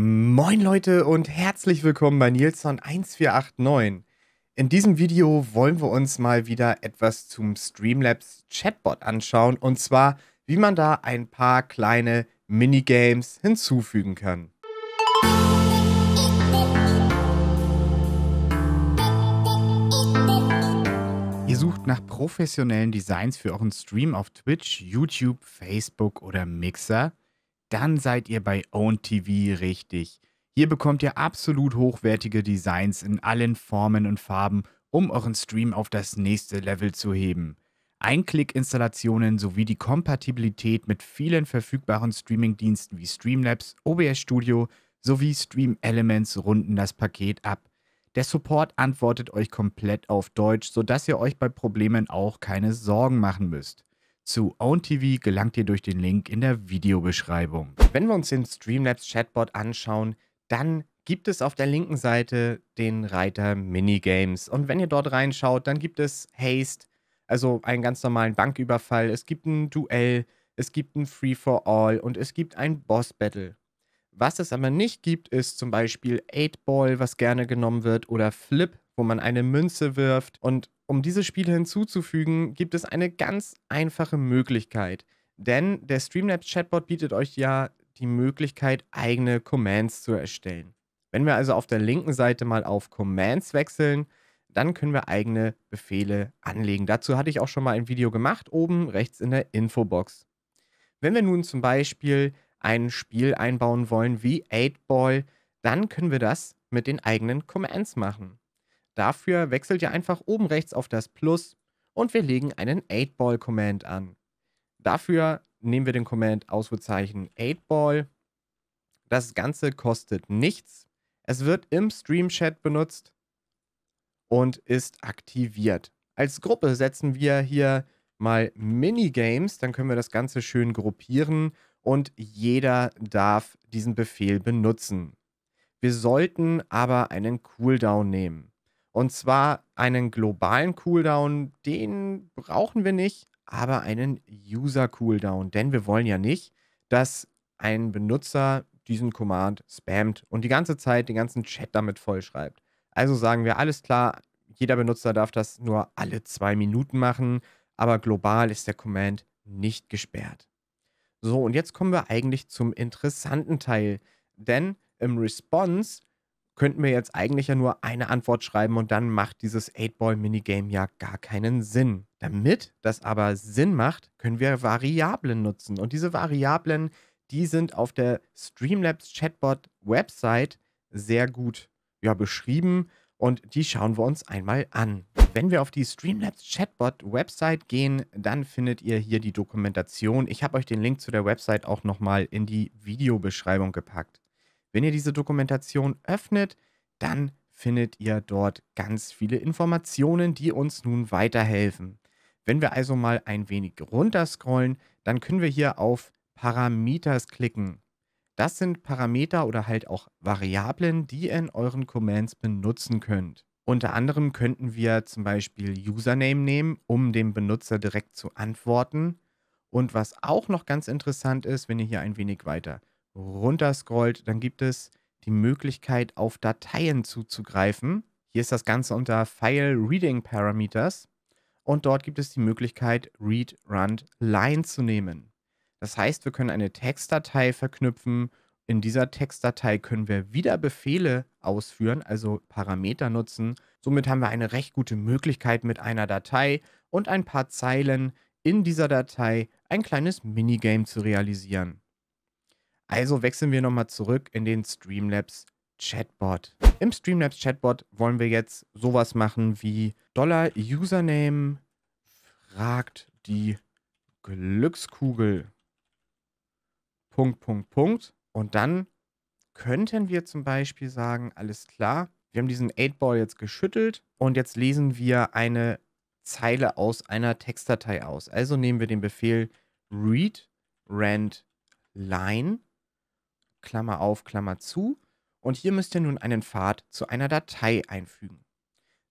Moin Leute und herzlich willkommen bei Nilsson1489. In diesem Video wollen wir uns mal wieder etwas zum Streamlabs Chatbot anschauen und zwar, wie man da ein paar kleine Minigames hinzufügen kann. Ihr sucht nach professionellen Designs für euren Stream auf Twitch, YouTube, Facebook oder Mixer? dann seid ihr bei OwnTV richtig. Hier bekommt ihr absolut hochwertige Designs in allen Formen und Farben, um euren Stream auf das nächste Level zu heben. Einklick-Installationen sowie die Kompatibilität mit vielen verfügbaren Streaming-Diensten wie Streamlabs, OBS Studio sowie Stream Elements runden das Paket ab. Der Support antwortet euch komplett auf Deutsch, sodass ihr euch bei Problemen auch keine Sorgen machen müsst zu OwnTV gelangt ihr durch den Link in der Videobeschreibung. Wenn wir uns den Streamlabs Chatbot anschauen, dann gibt es auf der linken Seite den Reiter Minigames. Und wenn ihr dort reinschaut, dann gibt es Haste, also einen ganz normalen Banküberfall. Es gibt ein Duell, es gibt ein Free for All und es gibt ein Boss Battle. Was es aber nicht gibt, ist zum Beispiel 8 Ball, was gerne genommen wird, oder Flip, wo man eine Münze wirft. Und um diese Spiele hinzuzufügen, gibt es eine ganz einfache Möglichkeit. Denn der Streamlabs Chatbot bietet euch ja die Möglichkeit, eigene Commands zu erstellen. Wenn wir also auf der linken Seite mal auf Commands wechseln, dann können wir eigene Befehle anlegen. Dazu hatte ich auch schon mal ein Video gemacht, oben rechts in der Infobox. Wenn wir nun zum Beispiel ein Spiel einbauen wollen wie 8-Ball, dann können wir das mit den eigenen Commands machen. Dafür wechselt ihr einfach oben rechts auf das Plus und wir legen einen 8-Ball-Command an. Dafür nehmen wir den Command Ausrufezeichen 8-Ball. Das Ganze kostet nichts. Es wird im Stream-Chat benutzt und ist aktiviert. Als Gruppe setzen wir hier mal Minigames, dann können wir das Ganze schön gruppieren und jeder darf diesen Befehl benutzen. Wir sollten aber einen Cooldown nehmen. Und zwar einen globalen Cooldown, den brauchen wir nicht, aber einen User-Cooldown, denn wir wollen ja nicht, dass ein Benutzer diesen Command spammt und die ganze Zeit den ganzen Chat damit vollschreibt. Also sagen wir, alles klar, jeder Benutzer darf das nur alle zwei Minuten machen, aber global ist der Command nicht gesperrt. So, und jetzt kommen wir eigentlich zum interessanten Teil, denn im Response könnten wir jetzt eigentlich ja nur eine Antwort schreiben und dann macht dieses 8-Ball-Minigame ja gar keinen Sinn. Damit das aber Sinn macht, können wir Variablen nutzen. Und diese Variablen, die sind auf der Streamlabs Chatbot Website sehr gut ja, beschrieben und die schauen wir uns einmal an. Wenn wir auf die Streamlabs Chatbot Website gehen, dann findet ihr hier die Dokumentation. Ich habe euch den Link zu der Website auch nochmal in die Videobeschreibung gepackt. Wenn ihr diese Dokumentation öffnet, dann findet ihr dort ganz viele Informationen, die uns nun weiterhelfen. Wenn wir also mal ein wenig runterscrollen, dann können wir hier auf Parameters klicken. Das sind Parameter oder halt auch Variablen, die ihr in euren Commands benutzen könnt. Unter anderem könnten wir zum Beispiel Username nehmen, um dem Benutzer direkt zu antworten. Und was auch noch ganz interessant ist, wenn ihr hier ein wenig weiter runterscrollt, dann gibt es die Möglichkeit, auf Dateien zuzugreifen. Hier ist das Ganze unter File Reading Parameters und dort gibt es die Möglichkeit, Read, Run, Line zu nehmen. Das heißt, wir können eine Textdatei verknüpfen. In dieser Textdatei können wir wieder Befehle ausführen, also Parameter nutzen. Somit haben wir eine recht gute Möglichkeit, mit einer Datei und ein paar Zeilen in dieser Datei ein kleines Minigame zu realisieren. Also wechseln wir nochmal zurück in den Streamlabs Chatbot. Im Streamlabs Chatbot wollen wir jetzt sowas machen wie Dollar Username fragt die Glückskugel. Punkt, Punkt, Punkt. Und dann könnten wir zum Beispiel sagen, alles klar, wir haben diesen 8-Ball jetzt geschüttelt und jetzt lesen wir eine Zeile aus einer Textdatei aus. Also nehmen wir den Befehl read rand line Klammer auf, Klammer zu. Und hier müsst ihr nun einen Pfad zu einer Datei einfügen.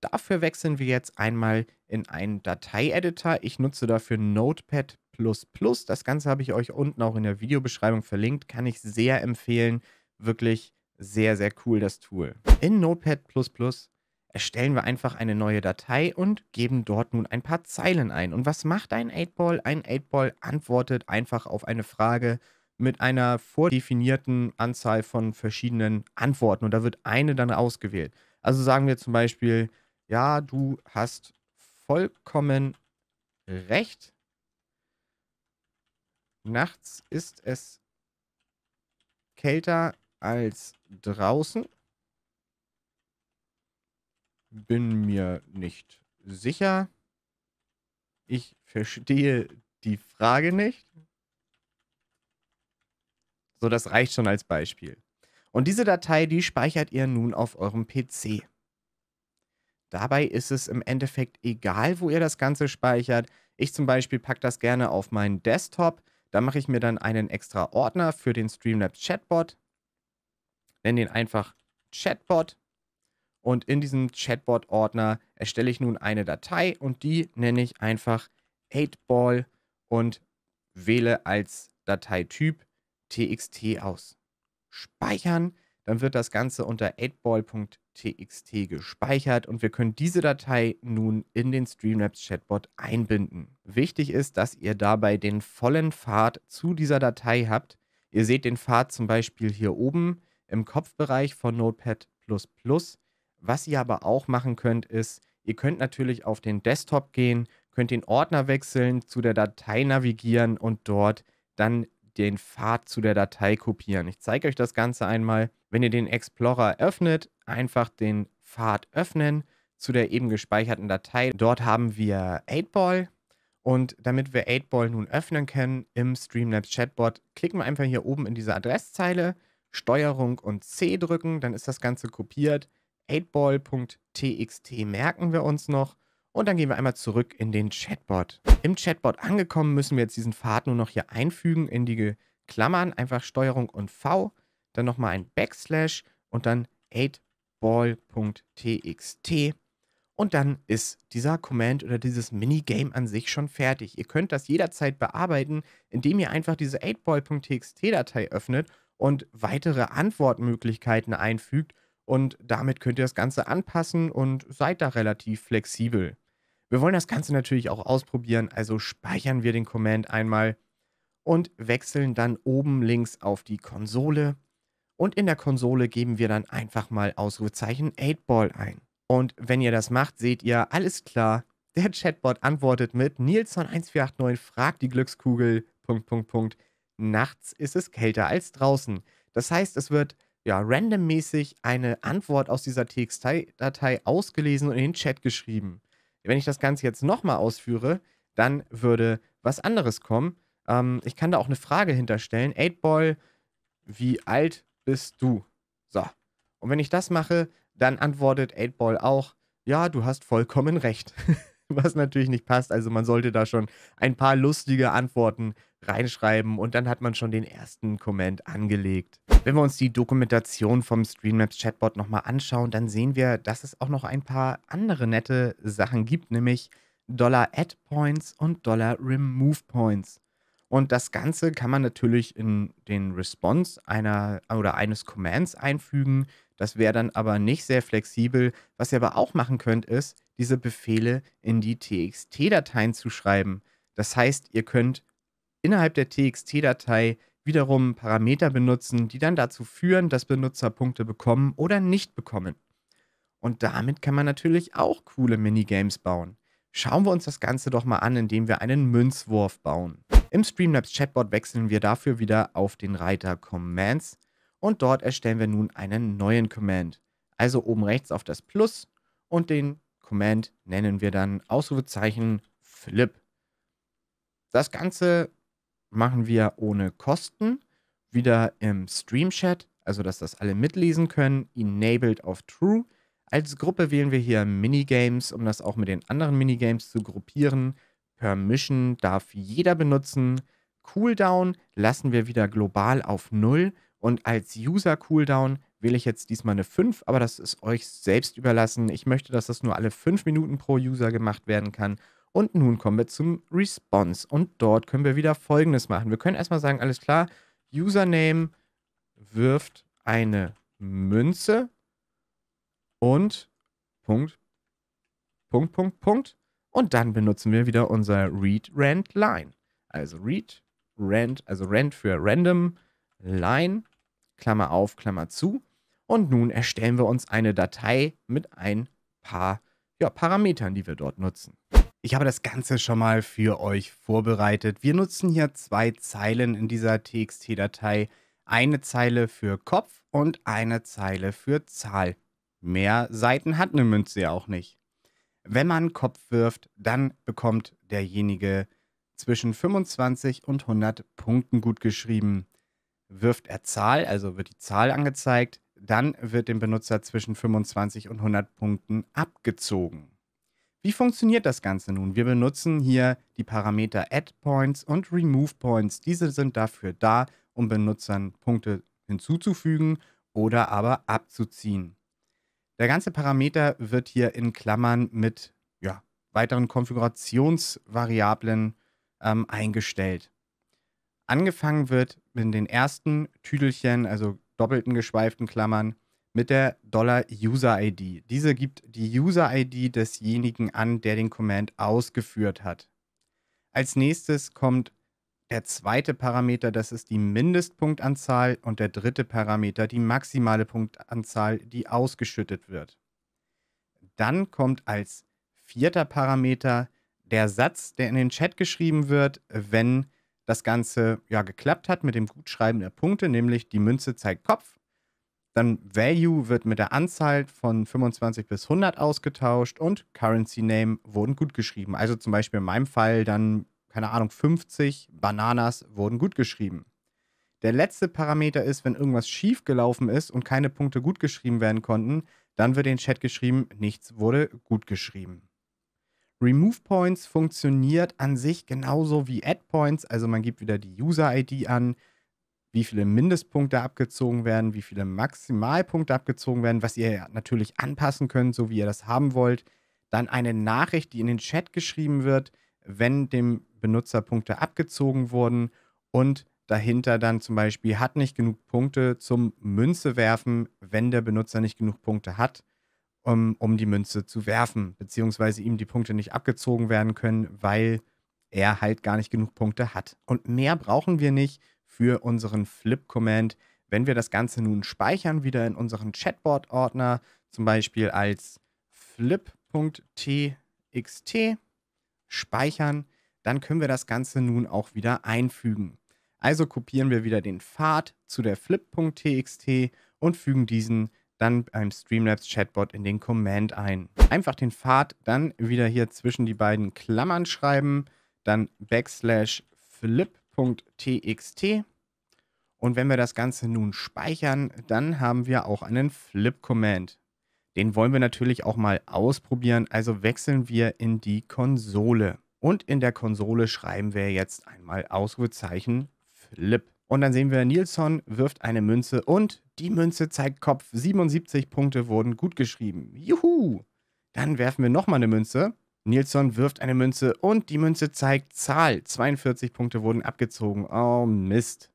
Dafür wechseln wir jetzt einmal in einen Datei-Editor. Ich nutze dafür Notepad++. Das Ganze habe ich euch unten auch in der Videobeschreibung verlinkt. Kann ich sehr empfehlen. Wirklich sehr, sehr cool, das Tool. In Notepad++ erstellen wir einfach eine neue Datei und geben dort nun ein paar Zeilen ein. Und was macht ein 8-Ball? Ein 8-Ball antwortet einfach auf eine Frage mit einer vordefinierten Anzahl von verschiedenen Antworten und da wird eine dann ausgewählt. Also sagen wir zum Beispiel, ja, du hast vollkommen recht. Nachts ist es kälter als draußen. Bin mir nicht sicher. Ich verstehe die Frage nicht. So, das reicht schon als Beispiel. Und diese Datei, die speichert ihr nun auf eurem PC. Dabei ist es im Endeffekt egal, wo ihr das Ganze speichert. Ich zum Beispiel packe das gerne auf meinen Desktop. Da mache ich mir dann einen extra Ordner für den Streamlabs Chatbot. Nenne den einfach Chatbot. Und in diesem Chatbot-Ordner erstelle ich nun eine Datei und die nenne ich einfach 8ball und wähle als Dateityp TXT aus. Speichern, dann wird das Ganze unter 8ball.txt gespeichert und wir können diese Datei nun in den Streamlabs Chatbot einbinden. Wichtig ist, dass ihr dabei den vollen Pfad zu dieser Datei habt. Ihr seht den Pfad zum Beispiel hier oben im Kopfbereich von Notepad++. Was ihr aber auch machen könnt, ist, ihr könnt natürlich auf den Desktop gehen, könnt den Ordner wechseln, zu der Datei navigieren und dort dann den Pfad zu der Datei kopieren. Ich zeige euch das Ganze einmal. Wenn ihr den Explorer öffnet, einfach den Pfad öffnen zu der eben gespeicherten Datei. Dort haben wir 8-Ball. Und damit wir 8-Ball nun öffnen können im Streamlabs Chatbot, klicken wir einfach hier oben in diese Adresszeile, Steuerung und C drücken, dann ist das Ganze kopiert. 8ball.txt merken wir uns noch und dann gehen wir einmal zurück in den Chatbot. Im Chatbot angekommen müssen wir jetzt diesen Pfad nur noch hier einfügen in die Klammern. Einfach Steuerung und V, dann nochmal ein Backslash und dann 8ball.txt. Und dann ist dieser Command oder dieses Minigame an sich schon fertig. Ihr könnt das jederzeit bearbeiten, indem ihr einfach diese 8ball.txt-Datei öffnet und weitere Antwortmöglichkeiten einfügt. Und damit könnt ihr das Ganze anpassen und seid da relativ flexibel. Wir wollen das Ganze natürlich auch ausprobieren, also speichern wir den Command einmal und wechseln dann oben links auf die Konsole. Und in der Konsole geben wir dann einfach mal Ausrufezeichen 8-Ball ein. Und wenn ihr das macht, seht ihr, alles klar, der Chatbot antwortet mit Nilsson1489 fragt die Glückskugel, Punkt, Punkt, Punkt. Nachts ist es kälter als draußen. Das heißt, es wird ja randommäßig eine Antwort aus dieser TXT-Datei ausgelesen und in den Chat geschrieben. Wenn ich das Ganze jetzt nochmal ausführe, dann würde was anderes kommen. Ähm, ich kann da auch eine Frage hinterstellen. 8-Ball, wie alt bist du? So. Und wenn ich das mache, dann antwortet 8-Ball auch, ja, du hast vollkommen recht. was natürlich nicht passt. Also man sollte da schon ein paar lustige Antworten reinschreiben und dann hat man schon den ersten Comment angelegt. Wenn wir uns die Dokumentation vom Streammaps Chatbot nochmal anschauen, dann sehen wir, dass es auch noch ein paar andere nette Sachen gibt, nämlich Dollar Add Points und Dollar Remove Points. Und das Ganze kann man natürlich in den Response einer oder eines Commands einfügen. Das wäre dann aber nicht sehr flexibel. Was ihr aber auch machen könnt, ist, diese Befehle in die TXT-Dateien zu schreiben. Das heißt, ihr könnt innerhalb der TXT-Datei wiederum Parameter benutzen, die dann dazu führen, dass Benutzer Punkte bekommen oder nicht bekommen. Und damit kann man natürlich auch coole Minigames bauen. Schauen wir uns das Ganze doch mal an, indem wir einen Münzwurf bauen. Im Streamlabs Chatbot wechseln wir dafür wieder auf den Reiter Commands und dort erstellen wir nun einen neuen Command. Also oben rechts auf das Plus und den Command nennen wir dann Ausrufezeichen Flip. Das Ganze machen wir ohne Kosten, wieder im Stream Chat, also dass das alle mitlesen können, enabled auf True. Als Gruppe wählen wir hier Minigames, um das auch mit den anderen Minigames zu gruppieren. Permission darf jeder benutzen. Cooldown lassen wir wieder global auf 0 und als User Cooldown wähle ich jetzt diesmal eine 5, aber das ist euch selbst überlassen. Ich möchte, dass das nur alle 5 Minuten pro User gemacht werden kann. Und nun kommen wir zum Response. Und dort können wir wieder Folgendes machen. Wir können erstmal sagen, alles klar, Username wirft eine Münze und Punkt, Punkt, Punkt, Punkt. Und dann benutzen wir wieder unser Read Rand Line. Also Read Rand, also Rand für Random Line, Klammer auf, Klammer zu. Und nun erstellen wir uns eine Datei mit ein paar ja, Parametern, die wir dort nutzen. Ich habe das Ganze schon mal für euch vorbereitet. Wir nutzen hier zwei Zeilen in dieser TXT-Datei. Eine Zeile für Kopf und eine Zeile für Zahl. Mehr Seiten hat eine Münze ja auch nicht. Wenn man Kopf wirft, dann bekommt derjenige zwischen 25 und 100 Punkten gut geschrieben. Wirft er Zahl, also wird die Zahl angezeigt, dann wird dem Benutzer zwischen 25 und 100 Punkten abgezogen. Wie funktioniert das Ganze nun? Wir benutzen hier die Parameter Add Points und Remove Points. Diese sind dafür da, um Benutzern Punkte hinzuzufügen oder aber abzuziehen. Der ganze Parameter wird hier in Klammern mit ja, weiteren Konfigurationsvariablen ähm, eingestellt. Angefangen wird in den ersten Tüdelchen, also doppelten geschweiften Klammern mit der $User-ID. Diese gibt die User-ID desjenigen an, der den Command ausgeführt hat. Als nächstes kommt der zweite Parameter, das ist die Mindestpunktanzahl und der dritte Parameter, die maximale Punktanzahl, die ausgeschüttet wird. Dann kommt als vierter Parameter der Satz, der in den Chat geschrieben wird, wenn das Ganze ja geklappt hat mit dem Gutschreiben der Punkte, nämlich die Münze zeigt Kopf. Dann Value wird mit der Anzahl von 25 bis 100 ausgetauscht und Currency Name wurden gut geschrieben. Also zum Beispiel in meinem Fall dann, keine Ahnung, 50 Bananas wurden gut geschrieben. Der letzte Parameter ist, wenn irgendwas schief gelaufen ist und keine Punkte gut geschrieben werden konnten, dann wird in den Chat geschrieben, nichts wurde gut geschrieben. Remove Points funktioniert an sich genauso wie Add Points. Also man gibt wieder die User-ID an, wie viele Mindestpunkte abgezogen werden, wie viele Maximalpunkte abgezogen werden, was ihr natürlich anpassen könnt, so wie ihr das haben wollt. Dann eine Nachricht, die in den Chat geschrieben wird, wenn dem Benutzer Punkte abgezogen wurden. Und dahinter dann zum Beispiel hat nicht genug Punkte zum Münze werfen, wenn der Benutzer nicht genug Punkte hat um, um die Münze zu werfen, beziehungsweise ihm die Punkte nicht abgezogen werden können, weil er halt gar nicht genug Punkte hat. Und mehr brauchen wir nicht für unseren Flip-Command. Wenn wir das Ganze nun speichern, wieder in unseren chatboard ordner zum Beispiel als flip.txt speichern, dann können wir das Ganze nun auch wieder einfügen. Also kopieren wir wieder den Pfad zu der flip.txt und fügen diesen dann beim Streamlabs Chatbot in den Command ein. Einfach den Pfad dann wieder hier zwischen die beiden Klammern schreiben, dann backslash flip.txt. Und wenn wir das Ganze nun speichern, dann haben wir auch einen Flip-Command. Den wollen wir natürlich auch mal ausprobieren, also wechseln wir in die Konsole. Und in der Konsole schreiben wir jetzt einmal Ausrufezeichen Flip. Und dann sehen wir, Nilsson wirft eine Münze und die Münze zeigt Kopf. 77 Punkte wurden gut geschrieben. Juhu! Dann werfen wir nochmal eine Münze. Nilsson wirft eine Münze und die Münze zeigt Zahl. 42 Punkte wurden abgezogen. Oh Mist.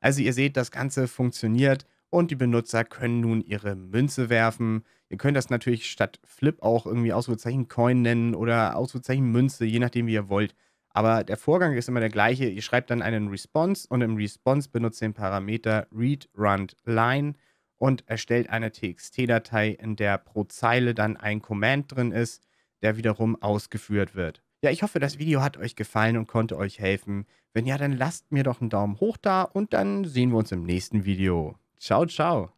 Also ihr seht, das Ganze funktioniert und die Benutzer können nun ihre Münze werfen. Ihr könnt das natürlich statt Flip auch irgendwie Ausrufezeichen Coin nennen oder Ausrufezeichen Münze, je nachdem wie ihr wollt. Aber der Vorgang ist immer der gleiche. Ihr schreibt dann einen Response und im Response benutzt den Parameter read, run, line und erstellt eine TXT-Datei, in der pro Zeile dann ein Command drin ist, der wiederum ausgeführt wird. Ja, ich hoffe, das Video hat euch gefallen und konnte euch helfen. Wenn ja, dann lasst mir doch einen Daumen hoch da und dann sehen wir uns im nächsten Video. Ciao, ciao.